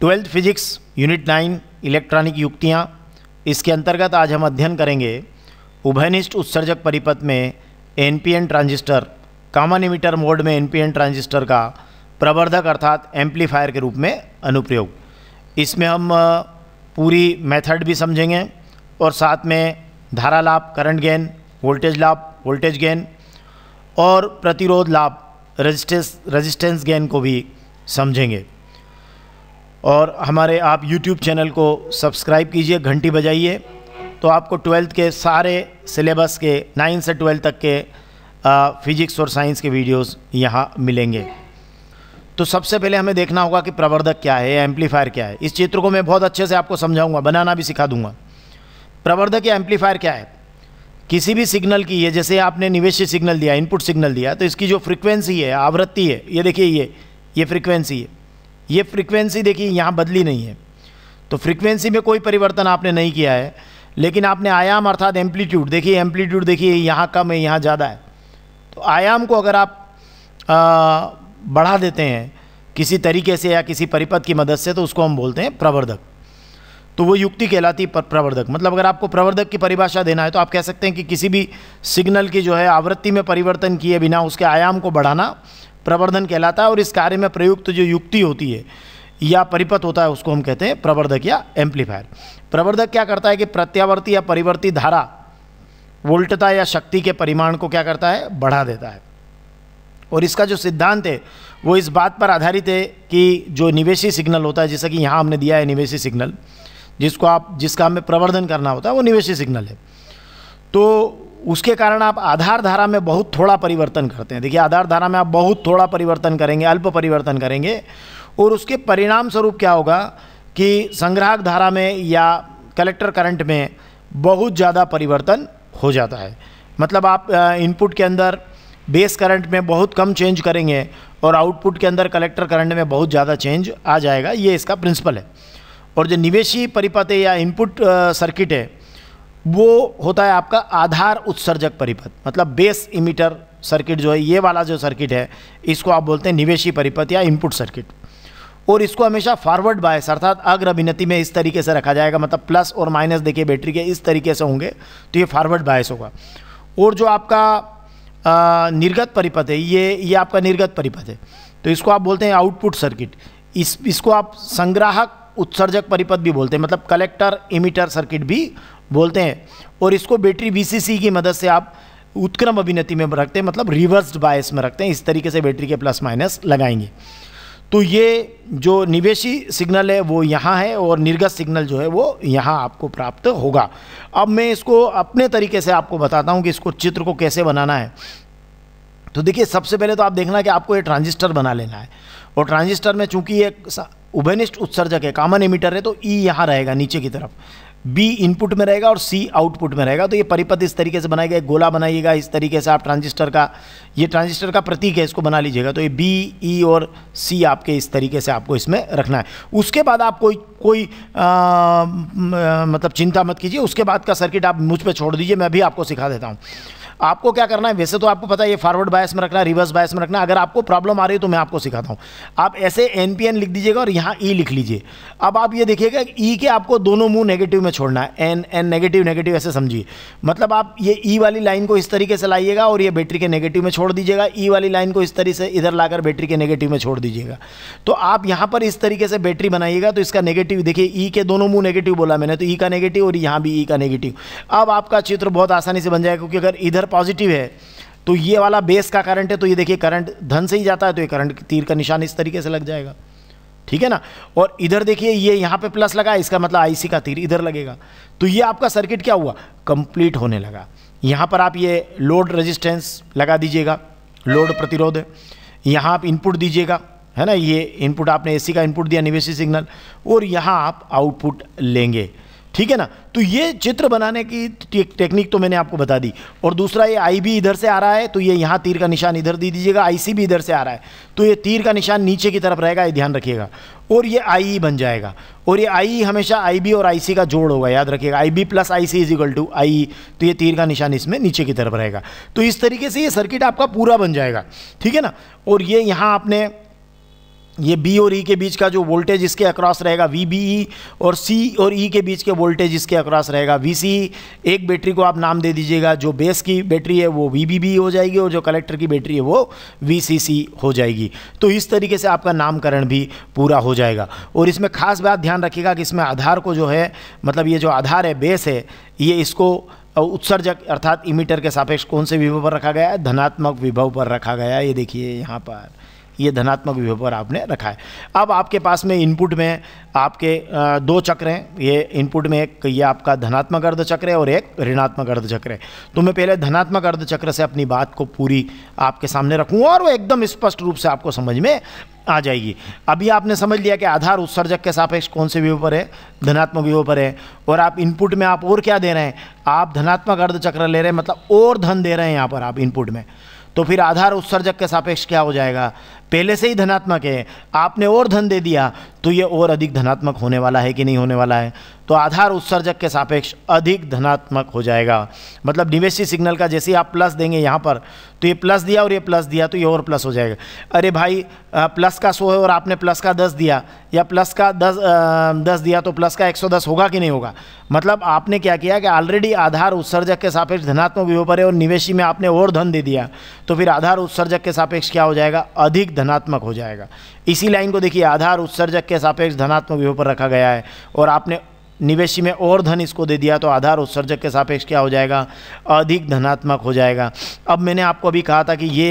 twelfth physics unit nine electronic युक्तियाँ इसके अंतर्गत आज हम अध्ययन करेंगे उभयनिष्ठ उत्सर्जक परिपथ में N P N transistor common emitter mode में एन पी एन ट्रांजिस्टर का प्रवर्धक अर्थात एम्पलीफायर के रूप में अनुप्रयोग इसमें हम पूरी मेथड भी समझेंगे और साथ में धारा लाभ करंट गेन वोल्टेज लाभ वोल्टेज गेन और प्रतिरोध लाभ रजिस्टेंस रजिस्टेंस गेन को भी समझेंगे और हमारे आप YouTube चैनल को सब्सक्राइब कीजिए घंटी बजाइए तो आपको ट्वेल्थ के सारे सिलेबस के नाइन्थ से ट्वेल्थ तक के फिजिक्स और साइंस के वीडियोस यहाँ मिलेंगे तो सबसे पहले हमें देखना होगा कि प्रवर्धक क्या है एम्पलीफायर क्या है इस चित्र को मैं बहुत अच्छे से आपको समझाऊंगा बनाना भी सिखा दूंगा प्रवर्धक या एम्पलीफायर क्या है किसी भी सिग्नल की है जैसे आपने निवेश सिग्नल दिया इनपुट सिग्नल दिया तो इसकी जो फ्रिक्वेंसी है आवृत्ति है ये देखिए ये ये फ्रिक्वेंसी है ये फ्रीक्वेंसी देखिए यहाँ बदली नहीं है तो फ्रीक्वेंसी में कोई परिवर्तन आपने नहीं किया है लेकिन आपने आयाम अर्थात एम्पलीट्यूड देखिए एम्पलीट्यूड देखिए यहाँ कम है यहाँ ज़्यादा है तो आयाम को अगर आप आ, बढ़ा देते हैं किसी तरीके से या किसी परिपथ की मदद से तो उसको हम बोलते हैं प्रवर्धक तो वो युक्ति कहलाती है प्रवर्धक मतलब अगर आपको प्रवर्धक की परिभाषा देना है तो आप कह सकते हैं कि किसी भी सिग्नल की जो है आवृत्ति में परिवर्तन किए बिना उसके आयाम को बढ़ाना प्रवर्धन कहलाता है और इस कार्य में प्रयुक्त जो युक्ति होती है या परिपथ होता है उसको हम कहते हैं प्रवर्धक या एम्पलीफायर प्रवर्धक क्या करता है कि प्रत्यावर्ती या परिवर्ती धारा वोल्टता या शक्ति के परिमाण को क्या करता है बढ़ा देता है और इसका जो सिद्धांत है वो इस बात पर आधारित है कि जो निवेशी सिग्नल होता है जैसा कि यहाँ हमने दिया है निवेशी सिग्नल जिसको आप जिसका हमें प्रवर्धन करना होता है वो निवेशी सिग्नल है तो उसके कारण आप आधार धारा में बहुत थोड़ा परिवर्तन करते हैं देखिए आधार धारा में आप बहुत थोड़ा परिवर्तन करेंगे अल्प परिवर्तन करेंगे और उसके परिणाम स्वरूप क्या होगा कि संग्राहक धारा में या कलेक्टर करंट में बहुत ज़्यादा परिवर्तन हो जाता है मतलब आप इनपुट के अंदर बेस करंट में बहुत कम चेंज करेंगे और आउटपुट के अंदर कलेक्टर करंट में बहुत ज़्यादा चेंज आ जाएगा ये इसका प्रिंसिपल है और जो निवेशी परिपथ या इनपुट सर्किट है वो होता है आपका आधार उत्सर्जक परिपथ मतलब बेस इमीटर सर्किट जो है ये वाला जो सर्किट है इसको आप बोलते हैं निवेशी परिपथ या इनपुट सर्किट और इसको हमेशा फॉरवर्ड बायस अर्थात अभिनति में इस तरीके से रखा जाएगा मतलब प्लस और माइनस देखिए बैटरी के इस तरीके से होंगे तो ये फॉरवर्ड बायस होगा और जो आपका निर्गत परिपथ है ये ये आपका निर्गत परिपथ है तो इसको आप बोलते हैं आउटपुट सर्किट इस इसको आप संग्राहक उत्सर्जक परिपथ भी बोलते हैं मतलब कलेक्टर इमीटर सर्किट भी बोलते हैं और इसको बैटरी बी की मदद से आप उत्क्रम अभिनति में रखते हैं मतलब रिवर्स्ड बायस में रखते हैं इस तरीके से बैटरी के प्लस माइनस लगाएंगे तो ये जो निवेशी सिग्नल है वो यहाँ है और निर्गत सिग्नल जो है वो यहाँ आपको प्राप्त होगा अब मैं इसको अपने तरीके से आपको बताता हूँ कि इसको चित्र को कैसे बनाना है तो देखिए सबसे पहले तो आप देखना कि आपको ये ट्रांजिस्टर बना लेना है और ट्रांजिस्टर में चूंकि ये उभयनिष्ठ उत्सर्जक है कॉमन एमिटर है तो ई e यहाँ रहेगा नीचे की तरफ बी इनपुट में रहेगा और सी आउटपुट में रहेगा तो ये परिपथ इस तरीके से बनाएगा एक गोला बनाइएगा इस तरीके से आप ट्रांजिस्टर का ये ट्रांजिस्टर का प्रतीक है इसको बना लीजिएगा तो ये बी ई e और सी आपके इस तरीके से आपको इसमें रखना है उसके बाद आप कोई कोई आ, मतलब चिंता मत कीजिए उसके बाद का सर्किट आप मुझ पर छोड़ दीजिए मैं भी आपको सिखा देता हूँ आपको क्या करना है वैसे तो आपको पता है ये फॉरवर्ड बायस में रखना रिवर्स बायस में रखना अगर आपको प्रॉब्लम आ रही है तो मैं आपको सिखाता हूँ आप ऐसे एन लिख दीजिएगा और यहाँ ई e लिख लीजिए अब आप ये देखिएगा ई e के आपको दोनों मुंह नेगेटिव में छोड़ना है एन एन नेगेटिव नेगेटिव ऐसे समझिए मतलब आप ये ई e वाली लाइन को इस तरीके से लाइएगा और ये बैटरी के नेगेटिव में छोड़ दीजिएगा ई वाली लाइन को इस तरीके से इधर लाकर बैटरी के नेगेटिव में छोड़ दीजिएगा तो आप यहाँ पर इस तरीके से बैटरी बनाइएगा तो इसका नेगेटिव देखिए ई के दोनों मुँह नेगेटिव बोला मैंने तो ई का नेगेटिव और यहाँ भी ई का नेगेटिव अब आपका चित्र बहुत आसानी से बन जाएगा क्योंकि अगर इधर इधर पॉजिटिव है तो ये वाला बेस का करंट है तो ये देखिए करंट धन से ही जाता है तो ये करंट तीर का निशान इस तरीके से लग जाएगा ठीक है ना और इधर देखिए ये यहाँ पे प्लस लगा इसका मतलब आईसी का तीर इधर लगेगा तो ये आपका सर्किट क्या हुआ कंप्लीट होने लगा यहाँ पर आप ये लोड रेजिस्टेंस लगा दीजिएगा लोड प्रतिरोध यहाँ आप इनपुट दीजिएगा है ना ये इनपुट आपने एसी का इनपुट दिया निवेशी सिग्नल और यहाँ आप आउटपुट लेंगे ठीक है ना तो ये चित्र बनाने की टेक्निक तो मैंने आपको बता दी और दूसरा ये आई भी इधर से आ रहा है तो ये यहाँ तीर का निशान इधर दे दीजिएगा आई सी भी इधर से आ रहा है तो ये तीर का निशान नीचे की तरफ रहेगा ये ध्यान रखिएगा और ये आई बन जाएगा और ये आई हमेशा आई बी और आई सी का जोड़ होगा याद रखिएगा I B plus I C is equal to I तो ये तीर का निशान इसमें नीचे की तरफ रहेगा तो इस तरीके से ये सर्किट आपका पूरा बन जाएगा ठीक है ना और ये यहाँ आपने ये बी और ई e के बीच का जो वोल्टेज इसके अक्रॉस रहेगा वी बी ई और सी और ई e के बीच के वोल्टेज इसके अक्रॉस रहेगा वी सी एक बैटरी को आप नाम दे दीजिएगा जो बेस की बैटरी है वो वी बी बी हो जाएगी और जो कलेक्टर की बैटरी है वो वी सी सी हो जाएगी तो इस तरीके से आपका नामकरण भी पूरा हो जाएगा और इसमें खास बात ध्यान रखिएगा कि इसमें आधार को जो है मतलब ये जो आधार है बेस है ये इसको उत्सर्जक अर्थात इमीटर के सापेक्ष कौन से विभव पर रखा गया है धनात्मक विभव पर रखा गया है ये देखिए यहाँ पर ये धनात्मक विभव पर आपने रखा है अब आपके पास में इनपुट में आपके दो चक्र हैं ये इनपुट में एक ये आपका धनात्मक अर्धचक्र है और एक ऋणात्मक अर्धचक्र है तो मैं पहले धनात्मक अर्धचक्र से अपनी बात को पूरी आपके सामने रखूँ और वो एकदम स्पष्ट रूप से आपको समझ में आ जाएगी अभी आपने समझ लिया कि आधार उत्सर्जक के सापेक्ष कौन से व्यू पर है धनात्मक व्यू पर है और आप इनपुट में आप और क्या दे रहे हैं आप धनात्मक अर्धचक्र ले रहे हैं मतलब और धन दे रहे हैं यहाँ पर आप इनपुट में तो फिर आधार उत्सर्जक के सापेक्ष क्या हो जाएगा पहले से ही धनात्मक है आपने और धन दे दिया तो ये और अधिक धनात्मक होने वाला है कि नहीं होने वाला है तो आधार उत्सर्जक के सापेक्ष अधिक धनात्मक हो जाएगा मतलब निवेशी सिग्नल का जैसे ही आप प्लस देंगे यहाँ पर तो ये प्लस दिया और ये प्लस दिया तो ये और प्लस हो जाएगा अरे भाई प्लस का सो है और आपने प्लस का दस दिया या प्लस का दस दस दिया तो प्लस का एक सौ दस होगा कि नहीं होगा मतलब आपने क्या किया कि ऑलरेडी आधार उत्सर्जक के सापेक्ष धनात्मक व्यूह पर है और निवेशी में आपने और धन दे दिया तो फिर आधार उत्सर्जक के सापेक्ष क्या हो जाएगा अधिक धनात्मक हो जाएगा इसी लाइन को देखिए आधार उत्सर्जक के सापेक्ष धनात्मक व्यू पर रखा गया है और आपने निवेशी में और धन इसको दे दिया तो आधार उत्सर्जक के सापेक्ष क्या हो जाएगा अधिक धनात्मक हो जाएगा अब मैंने आपको अभी कहा था कि ये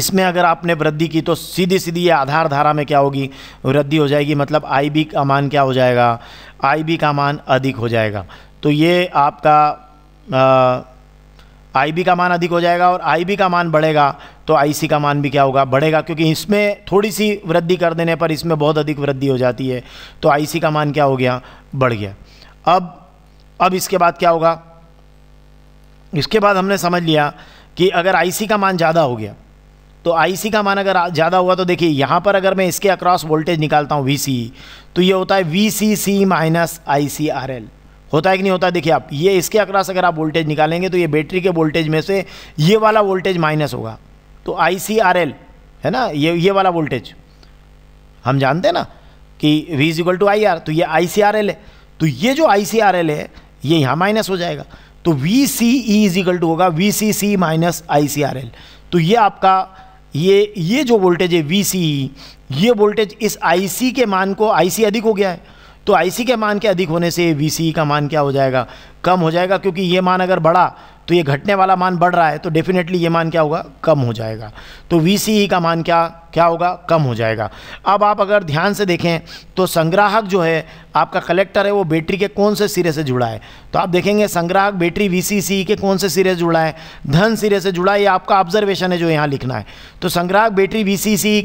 इसमें अगर आपने वृद्धि की तो सीधी सीधी ये आधार धारा में क्या होगी वृद्धि हो जाएगी मतलब आई बी का मान क्या हो जाएगा आई बी का मान अधिक हो जाएगा तो ये आपका आ, आई का मान अधिक हो जाएगा और आई का मान बढ़ेगा तो आई का मान भी क्या होगा बढ़ेगा क्योंकि इसमें थोड़ी सी वृद्धि कर देने पर इसमें बहुत अधिक वृद्धि हो जाती है तो आई का मान क्या हो गया बढ़ गया अब अब इसके बाद क्या होगा इसके बाद हमने समझ लिया कि अगर आई का मान ज़्यादा हो गया तो आई का मान अगर ज़्यादा हुआ तो देखिए यहाँ पर अगर मैं इसके अक्रॉस वोल्टेज निकालता हूँ वी तो ये होता है V C C minus I C R L होता है कि नहीं होता देखिए आप ये इसके अक्रॉस अगर आप वोल्टेज निकालेंगे तो ये बैटरी के वोल्टेज में से ये वाला वोल्टेज माइनस होगा तो आई है ना ये ये वाला वोल्टेज हम जानते हैं ना कि V is equal to I R तो ये आई सी आर एल है तो ये जो आई सी आर एल है ये यहाँ माइनस हो जाएगा तो V C E is equal to होगा V C C minus I C R L तो ये आपका ये ये जो वोल्टेज है वी सी ई ये वोल्टेज इस आई सी के मान को आई सी अधिक हो गया है तो आईसी के मान के अधिक होने से वीसी e का मान क्या हो जाएगा कम हो जाएगा क्योंकि ये मान अगर बढ़ा तो ये घटने वाला मान बढ़ रहा है तो डेफिनेटली ये मान क्या होगा कम हो जाएगा तो वी e का मान क्या क्या होगा कम हो जाएगा अब आप अगर ध्यान से देखें तो संग्राहक जो है आपका कलेक्टर है वो बैटरी के कौन से सिरे से जुड़ा है तो आप देखेंगे संग्राहक बैटरी वी e, e के कौन से सिरे से जुड़ा है धन सिरे से जुड़ा है ये आपका ऑब्जर्वेशन है जो यहाँ लिखना है तो संग्राहक बैटरी वी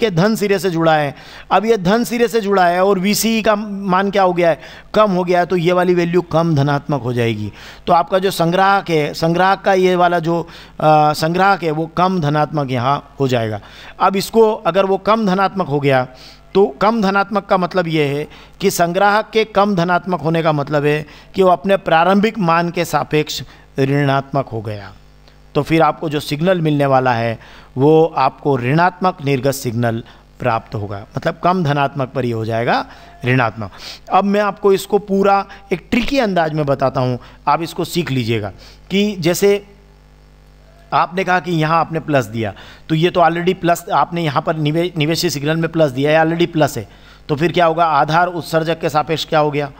के धन सिरे से जुड़ा है अब ये धन सिरे से जुड़ा है और वी का मान क्या हो गया है कम हो गया है तो ये वाली वैल्यू कम धनात्मक हो जाएगी तो आपका जो संग्राहक है संग्राह नाग का ये वाला जो संग्राहक है वो कम धनात्मक यहाँ हो जाएगा अब इसको अगर वो कम धनात्मक हो गया तो कम धनात्मक का मतलब ये है कि संग्राहक के कम धनात्मक होने का मतलब है कि वो अपने प्रारंभिक मान के सापेक्ष ऋणात्मक हो गया तो फिर आपको जो सिग्नल मिलने वाला है वो आपको ऋणात्मक निर्गत सिग्नल प्राप्त होगा मतलब कम धनात्मक पर यह हो जाएगा ऋणात्मक अब मैं आपको इसको पूरा एक ट्रिकी अंदाज में बताता हूँ आप इसको सीख लीजिएगा कि जैसे आपने कहा कि यहाँ आपने प्लस दिया तो ये तो ऑलरेडी प्लस आपने यहाँ पर निवे निवेशी सिग्नल में प्लस दिया है ऑलरेडी प्लस है तो फिर क्या होगा आधार उत्सर्जक के सापेक्ष क्या हो गया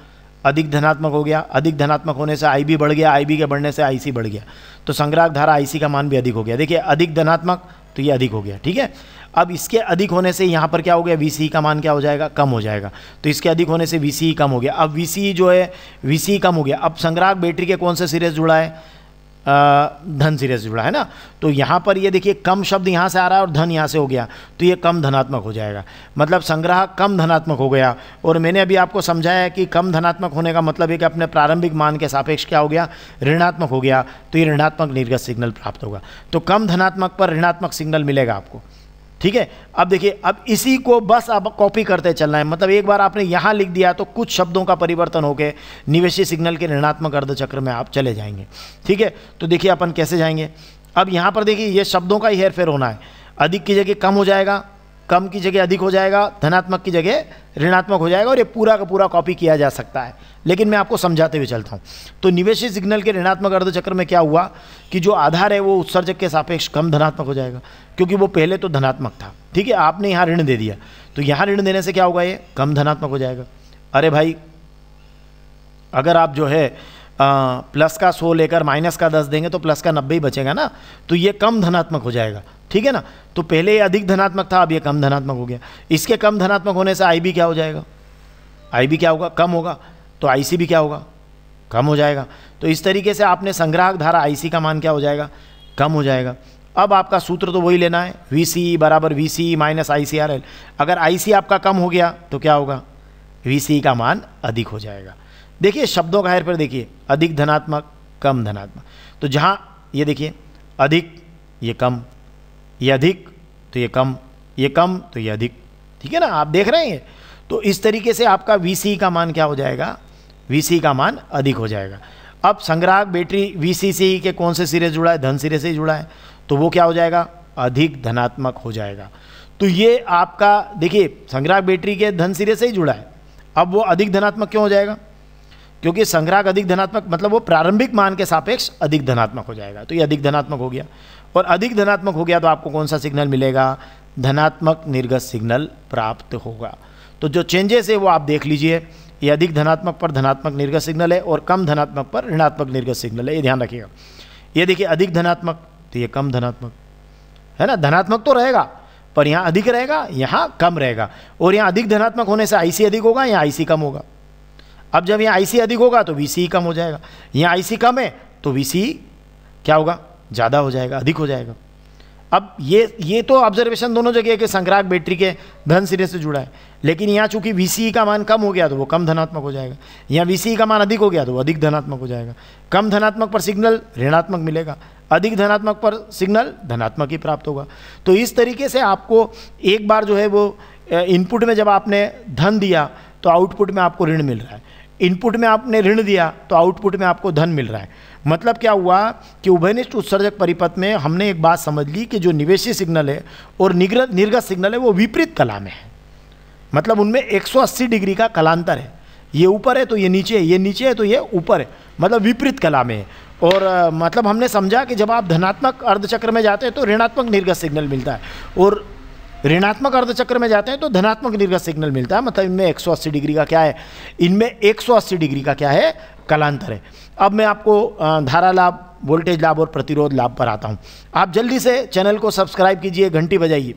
अधिक धनात्मक हो गया अधिक धनात्मक होने से आई बढ़ गया आई के बढ़ने से आईसी बढ़ गया तो संग्राहक धारा आई का मान भी अधिक हो गया देखिए अधिक धनात्मक तो ये अधिक हो गया ठीक है अब इसके अधिक होने से यहाँ पर क्या हो गया वी e का मान क्या हो जाएगा कम हो जाएगा तो इसके अधिक होने से वी e कम हो गया अब वी e जो है वी कम हो गया अब संग्राहक बैटरी के कौन से सिरे जुड़ा है धन सिरे से जुड़ा है ना तो यहाँ पर ये देखिए कम शब्द यहाँ से आ रहा है और धन यहाँ से हो गया तो ये कम धनात्मक हो जाएगा मतलब संग्रह कम धनात्मक हो गया और मैंने अभी आपको समझाया कि कम धनात्मक होने का मतलब है कि अपने प्रारंभिक मान के सापेक्ष क्या हो गया ऋणात्मक हो गया तो ये ऋणात्मक निर्गत सिग्नल प्राप्त होगा तो कम धनात्मक पर ऋणात्मक सिग्नल मिलेगा आपको ठीक है अब देखिए अब इसी को बस आप कॉपी करते चलना है मतलब एक बार आपने यहाँ लिख दिया तो कुछ शब्दों का परिवर्तन होकर निवेशी सिग्नल के ऋणात्मक अर्धचक्र में आप चले जाएंगे ठीक है तो देखिए अपन कैसे जाएंगे अब यहाँ पर देखिए ये शब्दों का ही हेरफेर होना है अधिक की जगह कम हो जाएगा कम की जगह अधिक हो जाएगा धनात्मक की जगह ऋणात्मक हो जाएगा और ये पूरा का पूरा कॉपी किया जा सकता है लेकिन मैं आपको समझाते हुए चलता हूँ तो निवेशी सिग्नल के ऋणात्मक अर्धचक्र में क्या हुआ कि जो आधार है वो उत्सर्जक के सापेक्ष कम धनात्मक हो जाएगा क्योंकि वो पहले तो धनात्मक था ठीक है आपने यहाँ ऋण दे दिया तो यहाँ ऋण देने से क्या होगा ये कम धनात्मक हो जाएगा अरे भाई अगर आप जो है आ, प्लस का सौ लेकर माइनस का दस देंगे तो प्लस का नब्बे ही बचेगा ना तो ये कम धनात्मक हो जाएगा ठीक है ना तो पहले ये अधिक धनात्मक था अब ये कम धनात्मक हो गया इसके कम धनात्मक होने से आई क्या हो जाएगा आई क्या होगा कम होगा तो आई भी क्या होगा कम हो जाएगा तो इस तरीके से आपने संग्राहक धारा आई का मान क्या हो जाएगा कम हो जाएगा अब आपका सूत्र तो वही लेना है वी सी बराबर V C minus I C R L अगर आई सी आपका कम हो गया तो क्या होगा वी सी का मान अधिक हो जाएगा देखिए शब्दों का हेर पर देखिए अधिक धनात्मक कम धनात्मक तो जहाँ ये देखिए अधिक ये कम ये अधिक तो ये कम ये कम तो ये अधिक ठीक है ना आप देख रहे हैं तो इस तरीके से आपका वी का मान क्या हो जाएगा वी का मान अधिक हो जाएगा अब संग्राहक बैटरी वी के कौन से सिरे जुड़ा है धन सिरे से जुड़ा है तो वो क्या हो जाएगा अधिक धनात्मक हो जाएगा तो ये आपका देखिए संग्राहक बैटरी के धन सिरे से ही जुड़ा है अब वो अधिक धनात्मक क्यों हो जाएगा क्योंकि संग्राहक अधिक धनात्मक मतलब वो प्रारंभिक मान के सापेक्ष अधिक धनात्मक हो जाएगा तो ये अधिक धनात्मक हो गया और अधिक धनात्मक हो गया तो आपको कौन सा सिग्नल मिलेगा धनात्मक निर्गत सिग्नल प्राप्त होगा तो जो चेंजेस है वो आप देख लीजिए ये अधिक धनात्मक पर धनात्मक निर्गत सिग्नल है और कम धनात्मक पर ऋणात्मक निर्गत सिग्नल है ये ध्यान रखिएगा ये देखिए अधिक धनात्मक तो ये कम धनात्मक है ना धनात्मक तो रहेगा पर यहाँ अधिक रहेगा यहाँ कम रहेगा और यहाँ अधिक धनात्मक होने से आईसी अधिक होगा यहाँ आईसी कम होगा अब जब यहाँ आईसी अधिक होगा तो वीसी कम हो जाएगा यहाँ आईसी कम है तो वीसी क्या होगा ज़्यादा हो जाएगा अधिक हो जाएगा अब ये ये तो ऑब्जर्वेशन दोनों जगह के संग्राहक बैटरी के धन सिरे से जुड़ा है लेकिन यहाँ चूंकि वी e का मान कम हो गया तो वो कम धनात्मक हो जाएगा यहाँ वी e का मान अधिक हो गया तो वो अधिक धनात्मक हो जाएगा कम धनात्मक पर सिग्नल ऋणात्मक मिलेगा अधिक धनात्मक पर सिग्नल धनात्मक ही प्राप्त होगा तो इस तरीके से आपको एक बार जो है वो इनपुट में जब आपने धन दिया तो आउटपुट में आपको ऋण मिल रहा है इनपुट में आपने ऋण दिया तो आउटपुट में आपको धन मिल रहा है मतलब क्या हुआ कि उभयनिष्ठ उत्सर्जक परिपथ में हमने एक बात समझ ली कि जो निवेशी सिग्नल है और निग्र निर्गत सिग्नल है वो विपरीत कला में है मतलब उनमें 180 डिग्री का कलांतर है ये ऊपर है तो ये नीचे है ये नीचे है तो ये ऊपर है मतलब विपरीत कला में है और मतलब हमने समझा कि जब आप धनात्मक अर्धचक्र में जाते हैं तो ऋणात्मक निर्गत सिग्नल मिलता है और ऋणात्मक अर्धचक्र में जाते हैं तो धनात्मक निर्गत सिग्नल मिलता है मतलब इनमें एक डिग्री का क्या है इनमें एक डिग्री का क्या है कलांतर है अब मैं आपको धारा लाभ वोल्टेज लाभ और प्रतिरोध लाभ पर आता हूँ आप जल्दी से चैनल को सब्सक्राइब कीजिए घंटी बजाइए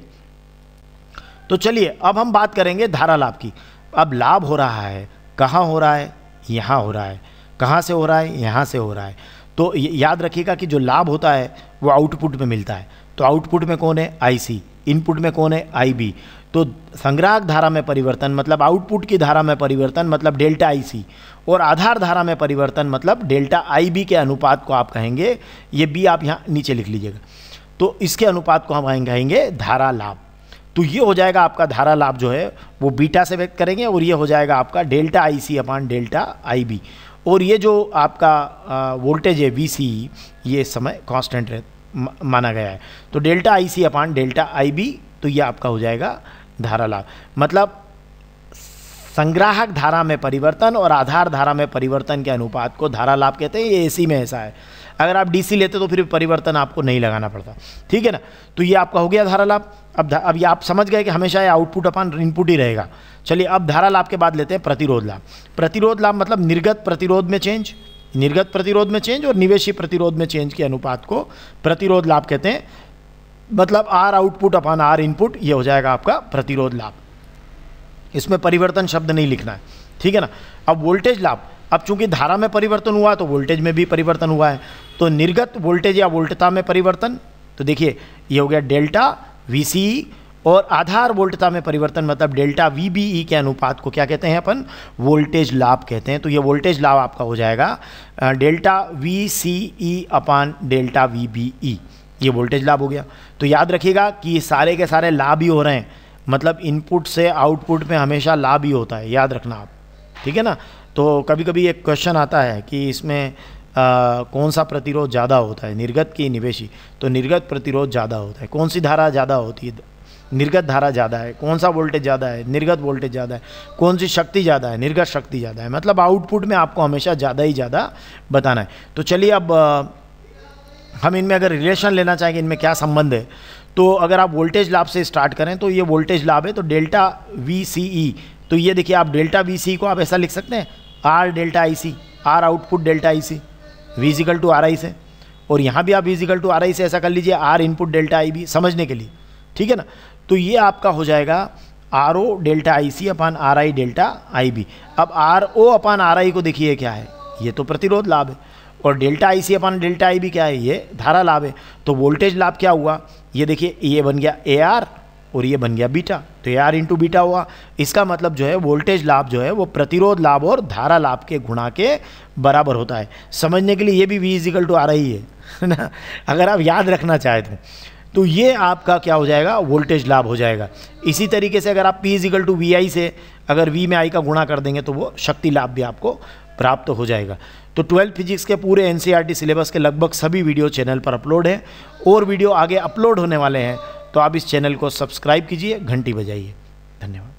तो चलिए अब हम बात करेंगे धारा लाभ की अब लाभ हो रहा है कहाँ हो रहा है यहाँ हो रहा है कहाँ से हो रहा है यहाँ से हो रहा है तो याद रखिएगा कि जो लाभ होता है वो आउटपुट में मिलता है तो आउटपुट में कौन है आईसी इनपुट में कौन है आईबी तो संग्राहक धारा में परिवर्तन मतलब आउटपुट की धारा में परिवर्तन मतलब डेल्टा आईसी और आधार धारा में परिवर्तन मतलब डेल्टा आईबी के अनुपात को आप कहेंगे ये बी आप यहाँ नीचे लिख लीजिएगा तो इसके अनुपात को हम कहेंगे धारा लाभ तो ये हो जाएगा आपका धारा लाभ जो है वो बीटा से व्यक्त करेंगे और ये हो जाएगा आपका delta I C upon delta I B और ये जो आपका वोल्टेज है वी सी ये समय कांस्टेंट रहता माना गया है तो delta I C upon delta I B तो ये आपका हो जाएगा धारा लाभ मतलब संग्राहक धारा में परिवर्तन और आधार धारा में परिवर्तन के अनुपात को धारा लाभ कहते हैं ये एसी में ऐसा है अगर आप डीसी लेते तो फिर परिवर्तन आपको नहीं लगाना पड़ता ठीक है ना तो ये आपका हो गया धारा लाभ अब धा, अब ये आप समझ गए कि हमेशा ये आउटपुट अपान इनपुट ही रहेगा चलिए अब धारा लाभ के बाद लेते हैं प्रतिरोध लाभ प्रतिरोध लाभ मतलब निर्गत प्रतिरोध में चेंज निर्गत प्रतिरोध में चेंज और निवेशी प्रतिरोध में चेंज के अनुपात को प्रतिरोध लाभ कहते हैं मतलब R output upon R input ये हो जाएगा आपका प्रतिरोध लाभ इसमें परिवर्तन शब्द नहीं लिखना है ठीक है ना अब वोल्टेज लाभ अब चूंकि धारा में परिवर्तन हुआ तो वोल्टेज में भी परिवर्तन हुआ है तो निर्गत वोल्टेज या वोल्टता में परिवर्तन तो देखिए ये हो गया डेल्टा वी सी और आधार वोल्टता में परिवर्तन मतलब डेल्टा वी बी ई के अनुपात को क्या कहते हैं अपन वोल्टेज लाभ कहते हैं तो ये वोल्टेज लाभ आपका हो जाएगा delta V C E upon delta V B E ये वोल्टेज लाभ हो गया तो याद रखिएगा कि ये सारे के सारे लाभ ही हो रहे हैं मतलब इनपुट से आउटपुट में हमेशा लाभ ही होता है याद रखना आप ठीक है ना तो कभी कभी एक क्वेश्चन आता है कि इसमें आ, कौन सा प्रतिरोध ज़्यादा होता है निर्गत की निवेशी तो निर्गत प्रतिरोध ज़्यादा होता है कौन सी धारा ज़्यादा होती है निर्गत धारा ज़्यादा है कौन सा वोल्टेज ज़्यादा है निर्गत वोल्टेज ज़्यादा है कौन सी शक्ति ज़्यादा है निर्गत शक्ति ज़्यादा है मतलब आउटपुट में आपको हमेशा ज़्यादा ही ज़्यादा बताना है तो चलिए अब हम इनमें अगर रिलेशन लेना चाहेंगे इनमें क्या संबंध है तो अगर आप वोल्टेज लाभ से स्टार्ट करें तो ये वोल्टेज लाभ है तो डेल्टा वी सी ई तो ये देखिए आप डेल्टा वी सी को आप ऐसा लिख सकते हैं R delta I C R output delta I C विजिकल टू आर आई से और यहाँ भी आप विजिकल टू आर आई से ऐसा कर लीजिए आर इनपुट डेल्टा आई भी समझने के लिए ठीक है ना तो ये आपका हो जाएगा R O delta I C upon R I delta I B अब R O upon R I को देखिए क्या है ये तो प्रतिरोध लाभ है और delta I C upon delta I B क्या है ये धारा लाभ है तो वोल्टेज लाभ क्या हुआ ये देखिए ये बन गया ए आर और ये बन गया बीटा तो ए आर इंटू बीटा हुआ इसका मतलब जो है वोल्टेज लाभ जो है वो प्रतिरोध लाभ और धारा लाभ के गुणा के बराबर होता है समझने के लिए ये भी वी इजिकल टू आ रही है ना अगर आप याद रखना चाहे तो तो ये आपका क्या हो जाएगा वोल्टेज लाभ हो जाएगा इसी तरीके से अगर आप P इजिकल टू वी से अगर V में I का गुणा कर देंगे तो वो शक्ति लाभ भी आपको प्राप्त हो जाएगा तो ट्वेल्थ फिजिक्स के पूरे एन e सिलेबस के लगभग सभी वीडियो चैनल पर अपलोड हैं और वीडियो आगे अपलोड होने वाले हैं तो आप इस चैनल को सब्सक्राइब कीजिए घंटी बजाइए धन्यवाद